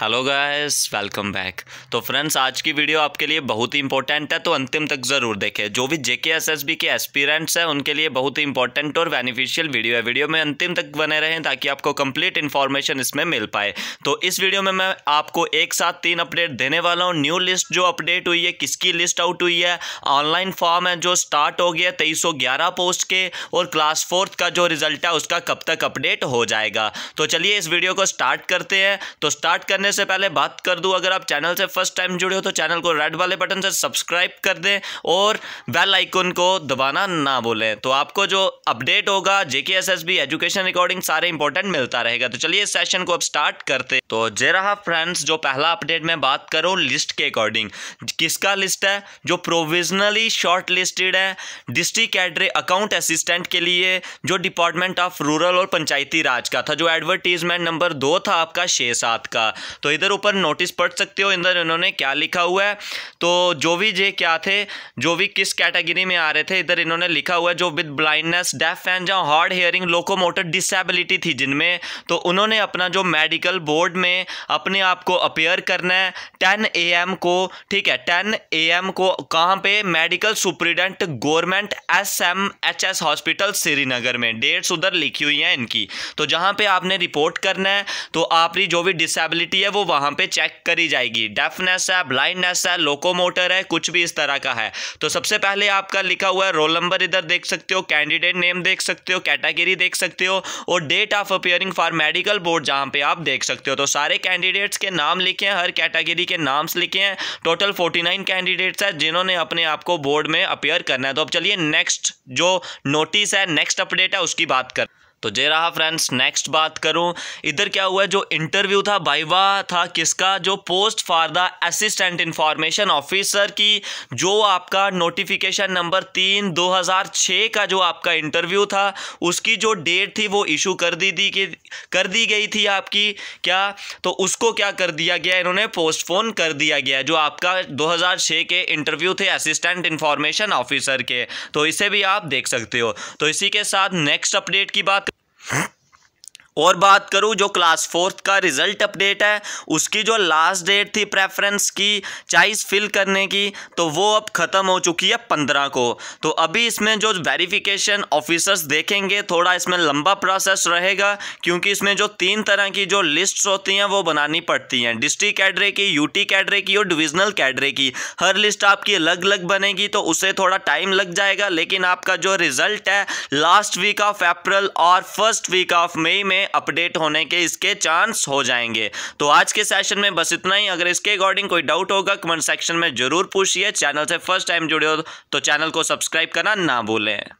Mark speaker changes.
Speaker 1: hello guys welcome back तो friends आज की वीडियो आपके लिए बहुत ही इंपॉर्टेंट है तो अंतिम तक ज़रूर देखें जो भी जेके एसएसबी के एस्पिरेंट्स हैं उनके लिए बहुत ही इंपॉर्टेंट और बेनिफिशियल वीडियो है वीडियो में अंतिम तक बने रहें ताकि आपको कंप्लीट इन्फॉर्मेशन इसमें मिल पाए तो इस वीडियो में मैं आपको एक साथ तीन अपडेट देने वाला हूँ न्यू लिस्ट जो अपडेट हुई है किसकी लिस्ट आउट हुई है ऑनलाइन फॉर्म है जो स्टार्ट हो गया तेईस पोस्ट के और क्लास फोर्थ का जो रिजल्ट है उसका कब तक अपडेट हो जाएगा तो चलिए इस वीडियो को स्टार्ट करते हैं तो स्टार्ट करने करने से पहले बात कर दूं अगर आप चैनल से फर्स्ट टाइम जुड़े हो तो चैनल को रेड वाले बटन से सब्सक्राइब कर दें और बेल आइकन को दबाना ना भूलें तो आपको जो अपडेट होगा JK S S B education recording सारे इंपॉर्टेंट मिलता रहेगा तो चलिए सेशन को अब स्टार्ट करते तो जे रहा फ्रेंड्स जो पहला अपडेट में बात करूँ लिस्ट के अकॉर्डिंग किसका लिस्ट है जो प्रोविजनली शॉर्ट लिस्टेड है डिस्ट्रिक्ट कैडरे अकाउंट असिस्टेंट के लिए जो डिपार्टमेंट ऑफ रूरल और पंचायती राज का था जो एडवर्टीजमेंट नंबर दो था आपका छः सात का तो इधर ऊपर नोटिस पढ़ सकते हो इधर इन्होंने क्या लिखा हुआ है तो जो भी जे क्या थे जो भी किस कैटेगरी में आ रहे थे इधर इन्होंने लिखा हुआ है जो विद ब्लाइंडनेस डेफ एंड जहाँ हार्ड हेयरिंग लोकोमोटर डिसेबिलिटी थी जिनमें तो उन्होंने अपना जो मेडिकल बोर्ड में अपने आप को अपेयर करना है टेन ए को ठीक है टेन ए को कहाँ पे medical superintendent government S M H S hospital Srinagar में डेट्स उधर लिखी हुई हैं इनकी तो जहाँ पे आपने रिपोर्ट करना है तो आपकी जो भी डिसेबिलिटी है वो वहां पे चेक करी जाएगी डेफनेस है ब्लाइंडनेस है लोकोमोटर है कुछ भी इस तरह का है तो सबसे पहले आपका लिखा हुआ है रोल नंबर इधर देख सकते हो कैंडिडेट नेम देख सकते हो कैटेगरी देख सकते हो और date of appearing for medical board जहां पे आप देख सकते हो तो सारे कैंडिडेट्स के नाम लिखे हैं हर कैटेगरी के नाम्स लिखे हैं टोटल फोर्टी नाइन कैंडिडेट्स है जिन्होंने अपने आप को बोर्ड में अपेयर करना है तो अब चलिए नेक्स्ट जो नोटिस है नेक्स्ट अपडेट है उसकी बात कर तो जे रहा फ्रेंड्स नेक्स्ट बात करूं इधर क्या हुआ जो इंटरव्यू था भाईवा था किसका जो post for the assistant information officer की जो आपका नोटिफिकेशन नंबर तीन 2006 का जो आपका इंटरव्यू था उसकी जो डेट थी वो इशू कर दी थी कि कर दी गई थी आपकी क्या तो उसको क्या कर दिया गया इन्होंने पोस्टपोन कर दिया गया जो आपका छ के इंटरव्यू थे असिस्टेंट इंफॉर्मेशन ऑफिसर के तो इसे भी आप देख सकते हो तो इसी के साथ नेक्स्ट अपडेट की बात और बात करूँ जो क्लास फोर्थ का रिज़ल्ट अपडेट है उसकी जो लास्ट डेट थी प्रेफरेंस की चाइस फिल करने की तो वो अब ख़त्म हो चुकी है पंद्रह को तो अभी इसमें जो वेरिफिकेशन ऑफिसर्स देखेंगे थोड़ा इसमें लंबा प्रोसेस रहेगा क्योंकि इसमें जो तीन तरह की जो लिस्ट्स होती हैं वो बनानी पड़ती हैं डिस्ट्रिक्ट कैडरे की यूटी कैडरे की और डिविजनल कैडरे की हर लिस्ट आपकी अलग अलग बनेगी तो उसे थोड़ा टाइम लग जाएगा लेकिन आपका जो रिज़ल्ट है लास्ट वीक ऑफ अप्रैल और फर्स्ट वीक ऑफ मई में अपडेट होने के इसके चांस हो जाएंगे तो आज के सेशन में बस इतना ही अगर इसके अकॉर्डिंग कोई डाउट होगा कमेंट सेक्शन में जरूर पूछिए चैनल से फर्स्ट टाइम जुड़े हो तो चैनल को सब्सक्राइब करना ना भूलें